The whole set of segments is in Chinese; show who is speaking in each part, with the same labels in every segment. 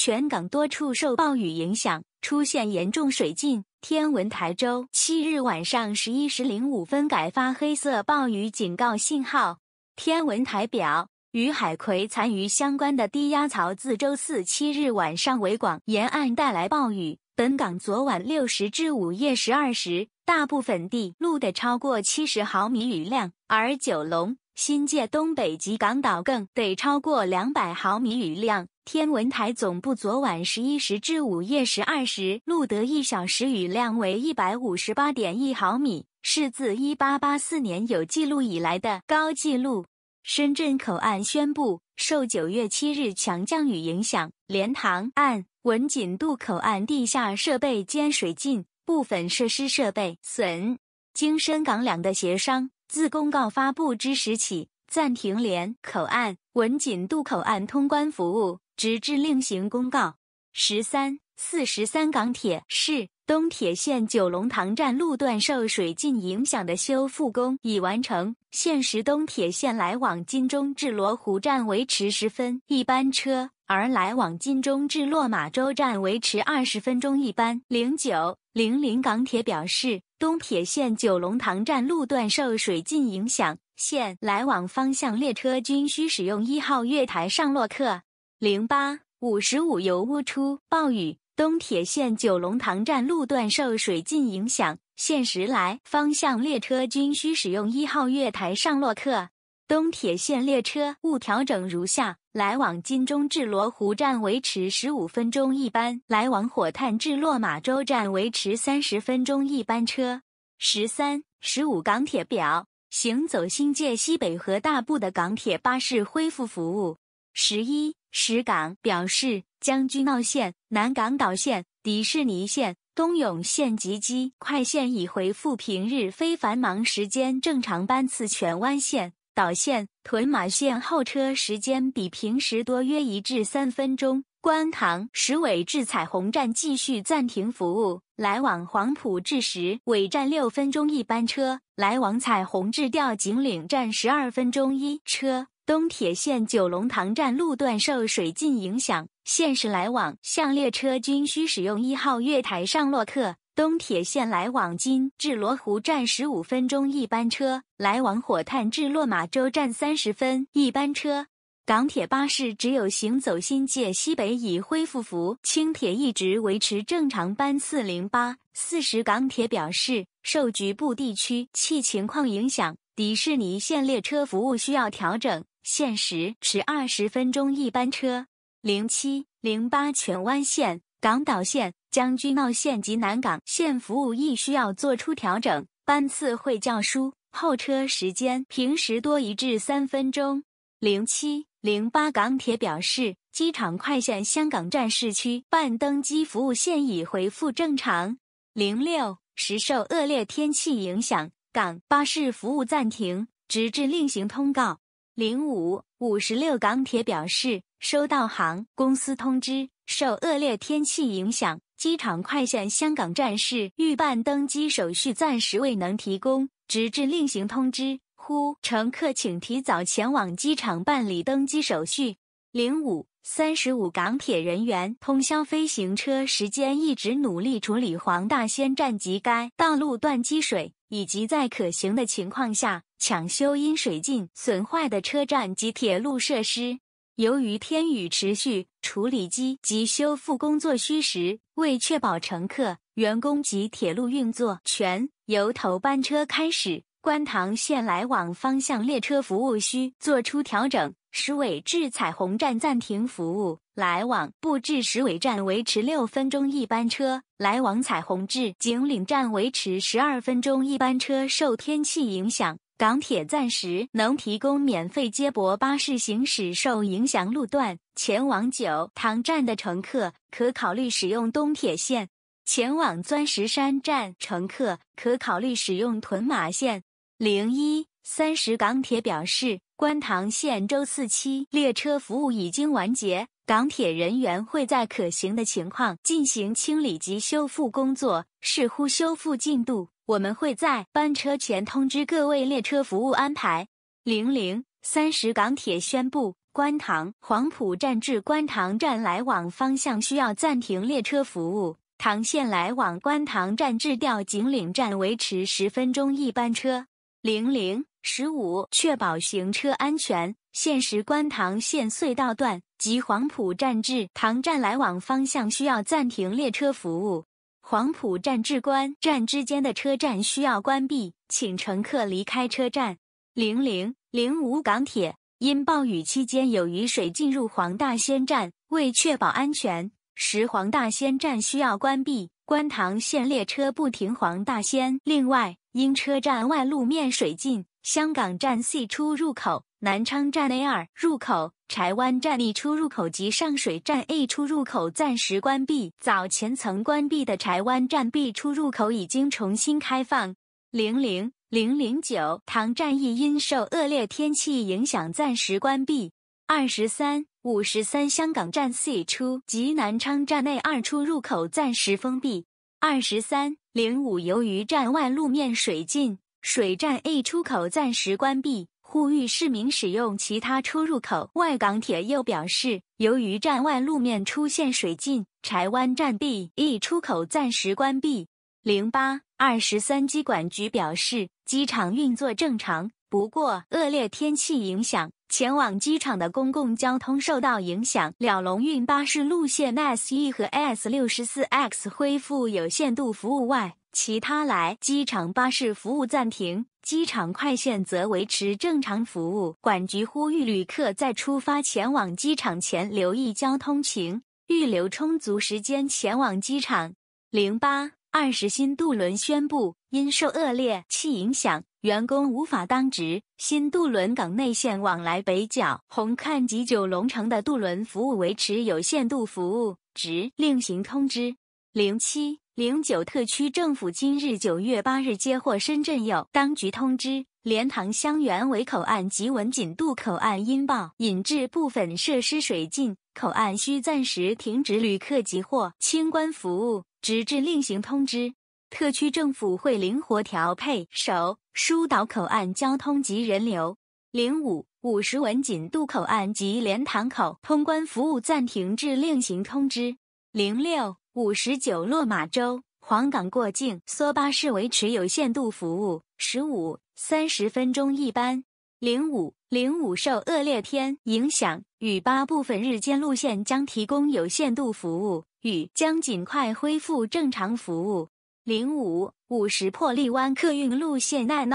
Speaker 1: 全港多处受暴雨影响，出现严重水浸。天文台州七日晚上十一时零五分改发黑色暴雨警告信号。天文台表与海葵残余相关的低压槽自周四七日晚上为广沿岸带来暴雨。本港昨晚六时至午夜十二时，大部分地陆的超过七十毫米雨量，而九龙。新界东北及港岛更得超过两百毫米雨量。天文台总部昨晚十一时至午夜十二时录得一小时雨量为一百五十八点一毫米，是自一八八四年有记录以来的高纪录。深圳口岸宣布，受九月七日强降雨影响，莲塘、岸、文锦渡口岸地下设备兼水浸，部分设施设备损。经深港两的协商。自公告发布之时起，暂停连口岸文锦渡口岸通关服务，直至另行公告。十三四十三港铁市东铁线九龙塘站路段受水浸影响的修复工已完成，现时东铁线来往金钟至罗湖站维持十分一班车，而来往金钟至落马洲站维持二十分钟一班。零九。零零港铁表示，东铁线九龙塘站路段受水浸影响，现来往方向列车均需使用一号月台上落客。零八五十五油污出暴雨，东铁线九龙塘站路段受水浸影响，现时来方向列车均需使用一号月台上落客。东铁线列车勿调整如下：来往金钟至罗湖站维持十五分钟一班，来往火炭至落马洲站维持三十分钟一班车。十三、十五港铁表行走新界西北和大部的港铁巴士恢复服务。十一、十港表示将军澳线、南港岛线、迪士尼线、东涌线及机快线已恢复平日非繁忙时间正常班次，全湾线。导线屯马线候车时间比平时多约一至三分钟。观塘石尾至彩虹站继续暂停服务，来往黄埔至石尾站六分钟一班车，来往彩虹至调景岭站十二分钟一车。东铁线九龙塘站路段受水浸影响，现时来往向列车均需使用一号月台上落客。东铁线来往金至罗湖站十五分钟一班车，来往火炭至落马洲站三十分一班车。港铁巴士只有行走新界西北已恢复服务，轻铁一直维持正常班次零八四十。港铁表示受局部地区气情况影响，迪士尼线列车服务需要调整，限时迟二十分钟一班车。零七零八荃湾线。港岛线、将军澳线及南港线服务亦需要做出调整，班次会较疏，候车时间平时多一至三分钟。零七零八港铁表示，机场快线香港站市区半登机服务现已恢复正常。零六受恶劣天气影响，港巴士服务暂停，直至另行通告。零五五十六港铁表示，收到航公司通知。受恶劣天气影响，机场快线香港站市预办登机手续暂时未能提供，直至另行通知。呼，乘客请提早前往机场办理登机手续。零五三十五港铁人员通宵飞行车时间一直努力处理黄大仙站及该道路段积水，以及在可行的情况下抢修因水浸损坏的车站及铁路设施。由于天宇持续处理机及修复工作需时，为确保乘客、员工及铁路运作全由头班车开始，观塘线来往方向列车服务需做出调整。石尾至彩虹站暂停服务，来往布置石尾站维持六分钟一班车；来往彩虹至景岭站维持十二分钟一班车。受天气影响，港铁暂时能提供免费接驳巴士行驶受影响路段。前往九塘站的乘客可考虑使用东铁线；前往钻石山站乘客可考虑使用屯马线。零一三十港铁表示。观塘线周四七列车服务已经完结，港铁人员会在可行的情况进行清理及修复工作。视乎修复进度，我们会在班车前通知各位列车服务安排。零零三十港铁宣布，观塘、黄埔站至观塘站来往方向需要暂停列车服务，唐线来往观塘站至调景岭站维持十分钟一班车。零零十五，确保行车安全。现时观塘线隧道段及黄埔站至塘站来往方向需要暂停列车服务，黄埔站至关站之间的车站需要关闭，请乘客离开车站。零零零五，港铁因暴雨期间有雨水进入黄大仙站，为确保安全，石黄大仙站需要关闭。观塘线列车不停黄大仙。另外，因车站外路面水浸，香港站 C 出入口、南昌站 A 二入口、柴湾站 B 出入口及上水站 A 出入口暂时关闭。早前曾关闭的柴湾站 B 出入口已经重新开放。零零零零九，唐站亦因受恶劣天气影响暂时关闭。二十三五十三香港站 C 出及南昌站内二出入口暂时封闭。二十三零五由于站外路面水浸，水站 A 出口暂时关闭，呼吁市民使用其他出入口。外港铁又表示，由于站外路面出现水浸，柴湾站 B E 出口暂时关闭。零八二十三机管局表示，机场运作正常，不过恶劣天气影响。前往机场的公共交通受到影响。了龙运巴士路线 S1 和 S 六十四 X 恢复有限度服务外，其他来机场巴士服务暂停。机场快线则维持正常服务。管局呼吁旅客在出发前往机场前留意交通情，预留充足时间前往机场。零八二十新渡轮宣布因受恶劣气影响。员工无法当值。新渡轮港内线往来北角、红磡及九龙城的渡轮服务维持有限度服务，值另行通知。零七零九特区政府今日九月八日接获深圳有当局通知，莲塘香园围口岸及文锦渡口岸因爆引致部分设施水浸，口岸需暂时停止旅客集货清关服务，直至另行通知。特区政府会灵活调配手。疏导口岸交通及人流。零五五十文锦渡口岸及莲塘口通关服务暂停至另行通知。零六五十九落马洲黄冈过境梭巴士维持有限度服务，十五三十分钟一班。零五零五受恶劣天影响，雨巴部分日间路线将提供有限度服务，雨将尽快恢复正常服务。零五五十破利湾客运路线 n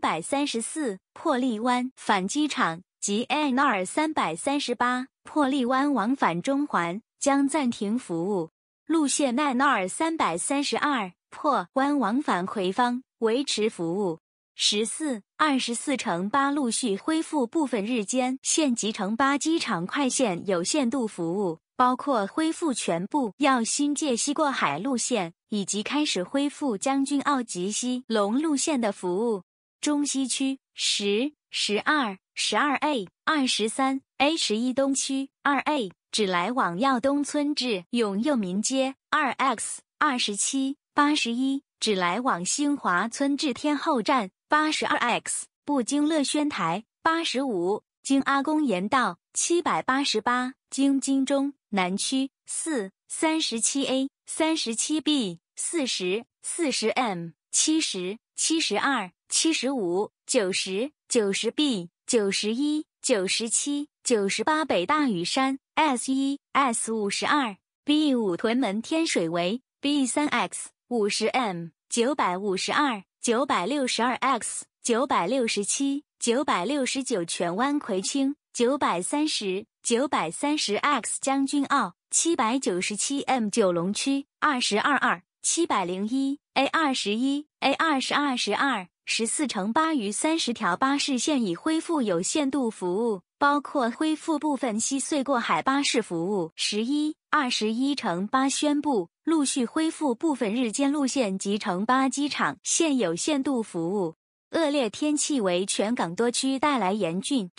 Speaker 1: 百3 3 4破利湾返机场及 n 百3 3 8破利湾往返中环将暂停服务，路线 n 百3 3 2破湾往返葵芳维持服务。十四二十四乘八陆续恢复部分日间县级乘八机场快线有限度服务，包括恢复全部要新界西过海路线。以及开始恢复将军澳及西龙路线的服务，中西区十、十二、十二 A、二十三、A 十一东区二 A 只来往耀东村至永佑民街，二 X 二十七、八十一只来往新华村至天后站，八十二 X 不经乐轩台，八十五经阿公岩道，七百八十八经金钟南区四、三十七 A、三十七 B。四十四十 m 七十七十二七十五九十九十 b 九十一九十七九十八北大屿山 s 一 s 五十二 b 五屯门天水围 b 三 x 五十 m 九百五十二九百六十二 x 九百六十七九百六十九荃湾葵青九百三十九百三十 x 将军澳七百九十七 m 九龙区二十二二。七百零一 A 二十一 A 二十二十二十四乘八余三十条巴士线已恢复有限度服务，包括恢复部分西隧过海巴士服务。十一二十一乘八宣布陆续恢复部分日间路线及乘八机场现有限度服务。恶劣天气为全港多区带来严峻，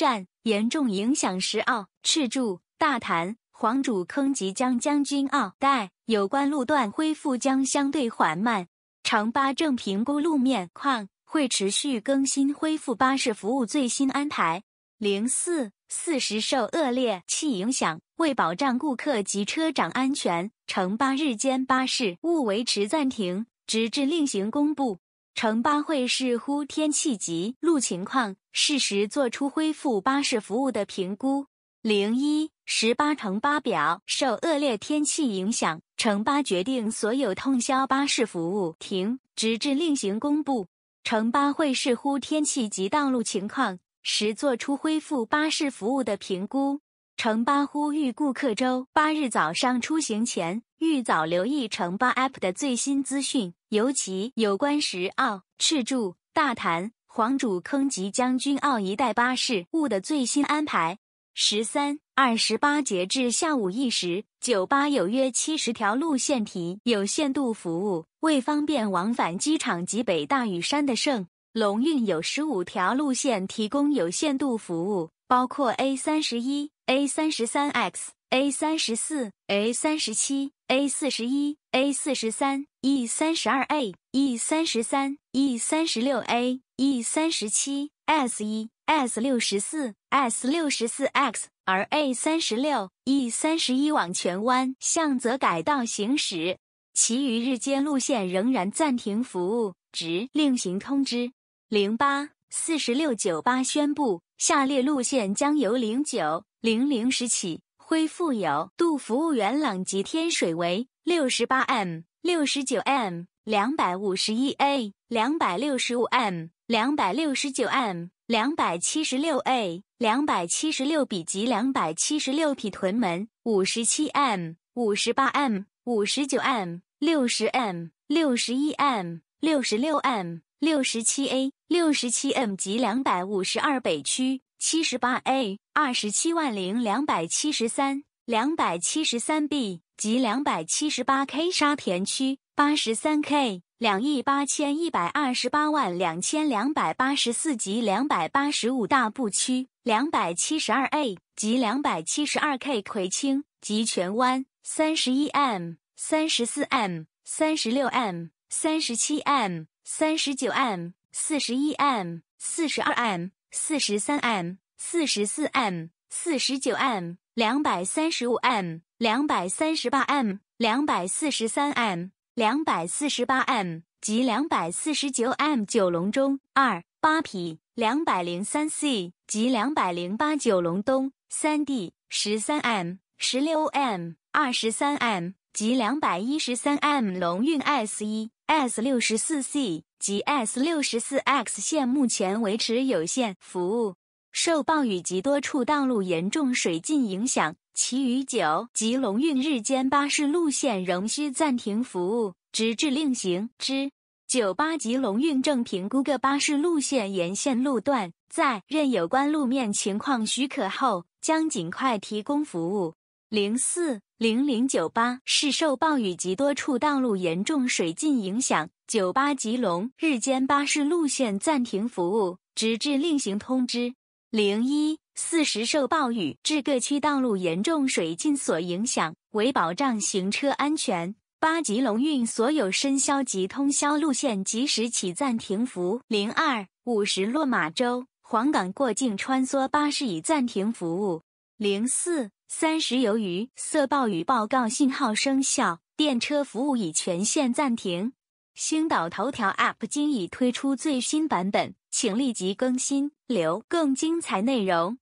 Speaker 1: 严重影响石澳、赤柱、大潭。黄主坑即将将军澳带，有关路段恢复将相对缓慢。城巴正评估路面况，会持续更新恢复巴士服务最新安排。零四四十受恶劣气影响，为保障顾客及车长安全，城巴日间巴士务维持暂停，直至另行公布。城巴会视乎天气及路情况，适时作出恢复巴士服务的评估。零一十八乘八表受恶劣天气影响，乘巴决定所有通宵巴士服务停，直至另行公布。乘巴会视乎天气及道路情况时做出恢复巴士服务的评估。乘巴呼吁顾客周八日早上出行前，预早留意乘巴 App 的最新资讯，尤其有关石澳、赤柱、大潭、黄竹坑及将军澳一带巴士务的最新安排。十三二十八，截至下午一时，酒吧有约七十条路线提有限度服务。为方便往返机场及北大屿山的圣龙运有十五条路线提供有限度服务，包括 A 三十一、A 三十三 X、A 三十四、A 三十七、A 四十一、A 四十三、E 三十二 A、E 三十三、E 三十六 A。E 三十七 S 一 S 六十四 S 六十四 X 而 A 三十六 E 三十一往全弯向则改道行驶，其余日间路线仍然暂停服务，值另行通知。零八四十六九八宣布，下列路线将由零九零零时起恢复有度，服务员朗及天水为六十八 M。六十九 m 两百五十一 a 两百六十五 m 两百六十九 m 两百七十六 a 两百七十六比及两百七十六匹屯门五十七 m 五十八 m 五十九 m 六十 m 六十一 m 六十六 m 六十七 a 六十七 m 及两百五十二北区七十八 a 二十七万零两百七十三。两百七十三 B 及两百七十八 K 沙田区八十三 K 两亿八千一百二十八万两千两百八十四及两百八十五大埔区两百七十二 A 及两百七十二 K 葵青及荃湾三十一 M 三十四 M 三十六 M 三十七 M 三十九 M 四十一 M 四十二 M 四十三 M 四十四 M 四十九 M 两百三十五 m、两百三十八 m、两百四十三 m、两百四十八 m 及两百四十九 m 九龙中二八匹、两百零三 c 及两百零八九龙东三 d 十三 m、十六 m、二十三 m 及两百一十三 m 龙运 s 一 s 六十四 c 及 s 六十四 x 线目前维持有限服务。受暴雨及多处道路严重水浸影响，其余九及龙运日间巴士路线仍需暂停服务，直至另行之。九八级龙运正评估各巴士路线沿线路段，在任有关路面情况许可后，将尽快提供服务。零四零零九八是受暴雨及多处道路严重水浸影响，九八级龙日间巴士路线暂停服务，直至另行通知。零一四时受暴雨致各区道路严重水浸所影响，为保障行车安全，八吉龙运所有生肖及通宵路线及时起暂停服零二五时落马洲黄冈过境穿梭巴士已暂停服务。零四三时由于色暴雨报告信号生效，电车服务已全线暂停。星岛头条 App 今已推出最新版本。请立即更新，留更精彩内容。